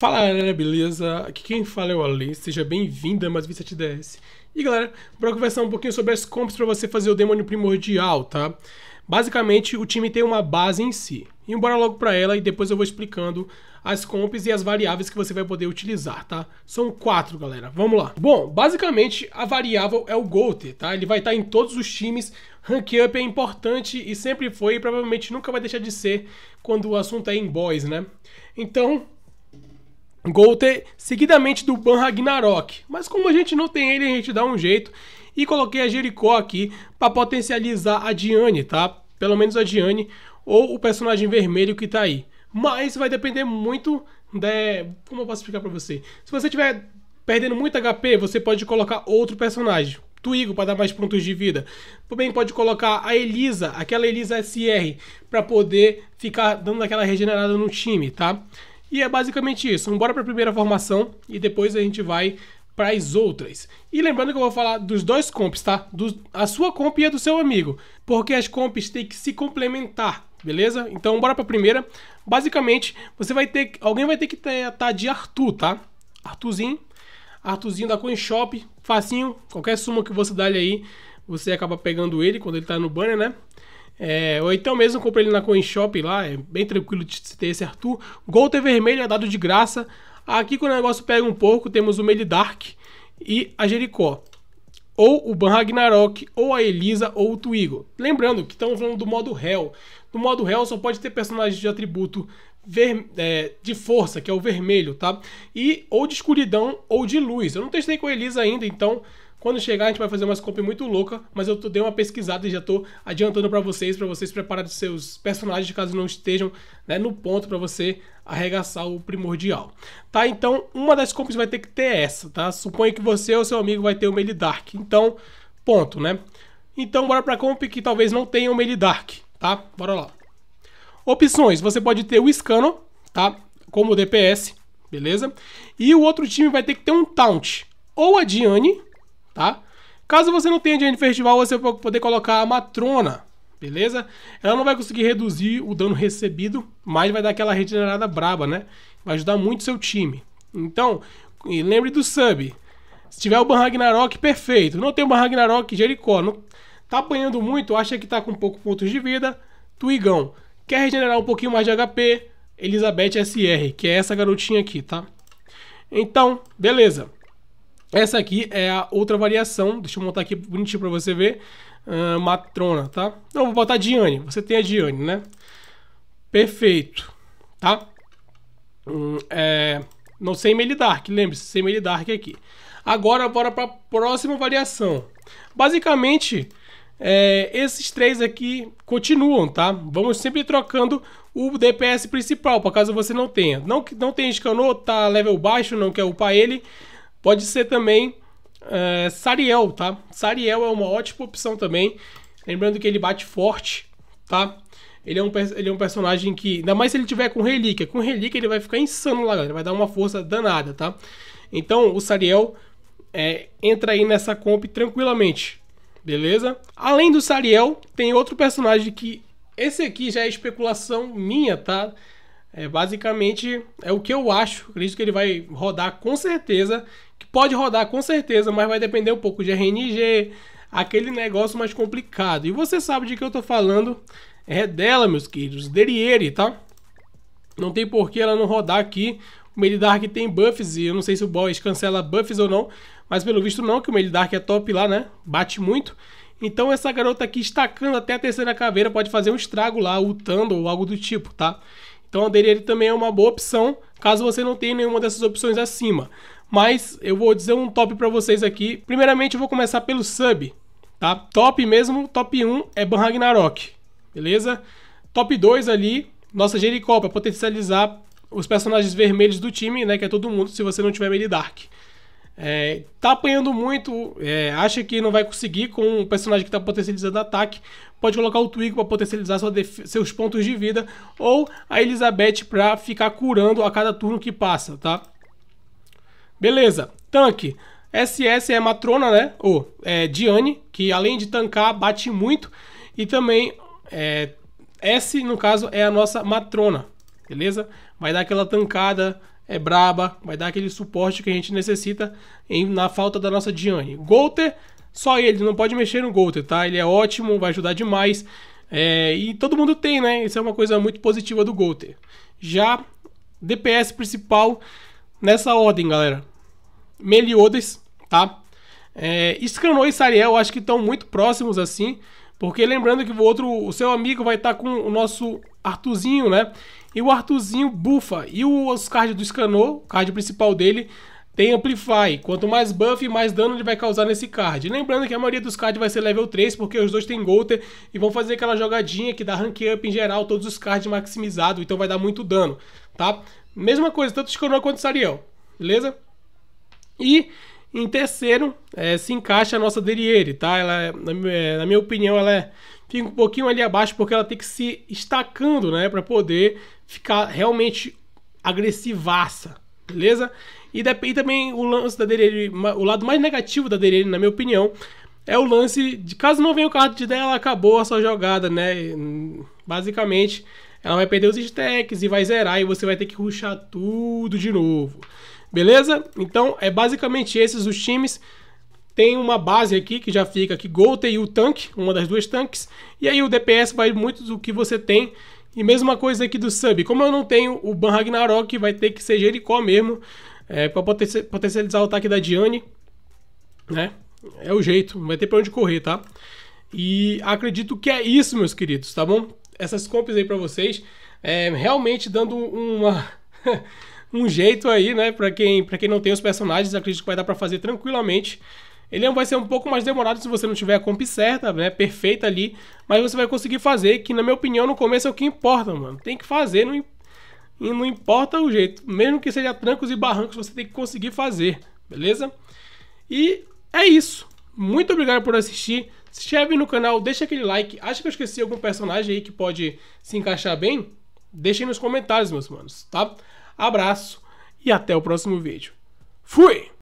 Fala galera, beleza? Aqui quem fala é o Ali, seja bem-vindo a mais 27 DS. E galera, bora conversar um pouquinho sobre as comps para você fazer o demônio primordial, tá? Basicamente, o time tem uma base em si. E bora logo para ela e depois eu vou explicando as comps e as variáveis que você vai poder utilizar, tá? São quatro, galera. Vamos lá. Bom, basicamente, a variável é o Golter, tá? Ele vai estar tá em todos os times. Rank up é importante e sempre foi e provavelmente nunca vai deixar de ser quando o assunto é em boys, né? Então, Golter, seguidamente do Ban Ragnarok. Mas como a gente não tem ele, a gente dá um jeito. E coloquei a Jericó aqui para potencializar a Diane, tá? Pelo menos a Diane ou o personagem vermelho que tá aí. Mas vai depender muito da... Como eu posso explicar para você? Se você tiver perdendo muito HP, você pode colocar outro personagem. Twigo para dar mais pontos de vida. Também pode colocar a Elisa, aquela Elisa SR, para poder ficar dando aquela regenerada no time, tá? E é basicamente isso. Vamos para a primeira formação e depois a gente vai para as outras. E lembrando que eu vou falar dos dois comps, tá? Do, a sua comp e a do seu amigo, porque as comps têm que se complementar, beleza? Então bora para a primeira. Basicamente, você vai ter alguém vai ter que estar tá de Arthur, tá? Arthurzinho, Arthurzinho da CoinShop, facinho, qualquer suma que você dá ele aí, você acaba pegando ele quando ele tá no banner, né? É, ou então mesmo comprei ele na Shop lá, é bem tranquilo de ter esse Arthur. Gol T vermelho é dado de graça. Aqui quando o negócio pega um pouco, temos o Melidark e a Jericó. Ou o Ban Ragnarok, ou a Elisa, ou o Twigo. Lembrando que estamos falando do modo Hell. No modo Hell só pode ter personagens de atributo Ver, é, de força, que é o vermelho, tá? E ou de escuridão ou de luz. Eu não testei com a Elisa ainda, então quando chegar, a gente vai fazer uma scope muito louca, mas eu dei uma pesquisada e já tô adiantando para vocês, para vocês prepararem seus personagens caso não estejam né, no ponto para você arregaçar o primordial. Tá? Então, uma das scopes vai ter que ter essa, tá? Suponha que você ou seu amigo vai ter o Melee Dark. Então, ponto, né? Então, bora pra comp que talvez não tenha o Melee Dark, tá? Bora lá. Opções, você pode ter o Scanner, tá? Como DPS, beleza? E o outro time vai ter que ter um Taunt. Ou a Diane, tá? Caso você não tenha de festival, você vai poder colocar a matrona, beleza? Ela não vai conseguir reduzir o dano recebido, mas vai dar aquela regenerada braba, né? Vai ajudar muito seu time. Então, lembre do sub. Se tiver o Ban Ragnarok, perfeito. Não tem o Ban Ragnarok, Jericó. Não... Tá apanhando muito, acha que tá com pouco pontos de vida. Tuigão. Quer regenerar um pouquinho mais de HP? Elizabeth SR, que é essa garotinha aqui, tá? Então, beleza. Essa aqui é a outra variação. Deixa eu montar aqui bonitinho para você ver. Uh, matrona, tá? Não, vou botar Diane. Você tem a Diane, né? Perfeito, tá? Hum, é... Não sem Dark, lembre-se, sem Dark aqui. Agora, bora para a próxima variação. Basicamente, é, esses três aqui continuam, tá? Vamos sempre trocando o DPS principal, para caso você não tenha. Não que não tenha escanou, tá level baixo, não quer upar ele. Pode ser também é, Sariel, tá? Sariel é uma ótima opção também. Lembrando que ele bate forte, tá? Ele é, um, ele é um personagem que, ainda mais se ele tiver com relíquia, com relíquia ele vai ficar insano lá, galera. Vai dar uma força danada, tá? Então o Sariel é, entra aí nessa comp tranquilamente, beleza? Além do Sariel, tem outro personagem que esse aqui já é especulação minha, tá? É basicamente é o que eu acho, acredito que ele vai rodar com certeza, que pode rodar com certeza, mas vai depender um pouco de RNG, aquele negócio mais complicado. E você sabe de que eu tô falando, é dela, meus queridos, Deriere, tá? Não tem por que ela não rodar aqui. O Melidark tem buffs e eu não sei se o Boys cancela buffs ou não, mas pelo visto não, que o Melidark é top lá, né? Bate muito. Então essa garota aqui estacando até a terceira caveira pode fazer um estrago lá, ultando ou algo do tipo, tá? Então a Deriere também é uma boa opção, caso você não tenha nenhuma dessas opções acima mas eu vou dizer um top para vocês aqui. Primeiramente eu vou começar pelo sub, tá? Top mesmo, top 1 é Ban Ragnarok, beleza? Top 2 ali, nossa Jericó, pra potencializar os personagens vermelhos do time, né? Que é todo mundo, se você não tiver Melee Dark. É, tá apanhando muito, é, acha que não vai conseguir com um personagem que tá potencializando ataque. Pode colocar o Twig para potencializar seus pontos de vida. Ou a Elizabeth para ficar curando a cada turno que passa, tá? Beleza, tanque. SS é matrona, né? Ou é Diane, que além de tancar, bate muito. E também é, S, no caso, é a nossa matrona, beleza? Vai dar aquela tancada, é braba, vai dar aquele suporte que a gente necessita em, na falta da nossa Diane. Golter, só ele, não pode mexer no Golter, tá? Ele é ótimo, vai ajudar demais. É, e todo mundo tem, né? Isso é uma coisa muito positiva do Golter. Já DPS principal nessa ordem, galera. Meliodas, tá? É, e Sariel, acho que estão muito próximos assim. Porque lembrando que o outro, o seu amigo vai estar tá com o nosso Artuzinho, né? E o Artuzinho bufa. E o, os cards do Scanor, o card principal dele, tem Amplify. Quanto mais buff, mais dano ele vai causar nesse card. Lembrando que a maioria dos cards vai ser level 3, porque os dois tem Golter e vão fazer aquela jogadinha que dá rank up em geral, todos os cards maximizados, então vai dar muito dano, tá? Mesma coisa, tanto Escorona quanto Sariel, beleza? E em terceiro, é, se encaixa a nossa Deriere, tá? Ela, é, é, na, minha opinião, ela é, fica um pouquinho ali abaixo porque ela tem que se estacando, né? Pra poder ficar realmente agressivaça, Beleza? E, e também o lance da Derelli, o lado mais negativo da Derelli, na minha opinião, é o lance de caso não venha o card dela, acabou a sua jogada, né? Hum, basicamente, ela vai perder os stacks e vai zerar e você vai ter que ruxar tudo de novo. Beleza? Então, é basicamente esses os times. Tem uma base aqui que já fica aqui, Golta e o Tank, uma das duas tanques. E aí o DPS vai muito do que você tem e mesma coisa aqui do sub. Como eu não tenho o Ban Ragnarok, vai ter que ser Jericó mesmo. É, pra potencializar o ataque da Diane. Né? É o jeito. Não vai ter pra onde correr, tá? E acredito que é isso, meus queridos, tá bom? Essas comps aí pra vocês. É, realmente dando uma... um jeito aí, né? Pra quem, pra quem não tem os personagens, acredito que vai dar pra fazer tranquilamente. Ele vai ser um pouco mais demorado se você não tiver a comp certa, né? Perfeita ali. Mas você vai conseguir fazer, que na minha opinião, no começo é o que importa, mano. Tem que fazer, não, não importa o jeito. Mesmo que seja trancos e barrancos, você tem que conseguir fazer, beleza? E é isso. Muito obrigado por assistir. Se inscreve no canal, deixa aquele like. Acha que eu esqueci algum personagem aí que pode se encaixar bem? aí nos comentários, meus manos, tá? Abraço e até o próximo vídeo. Fui!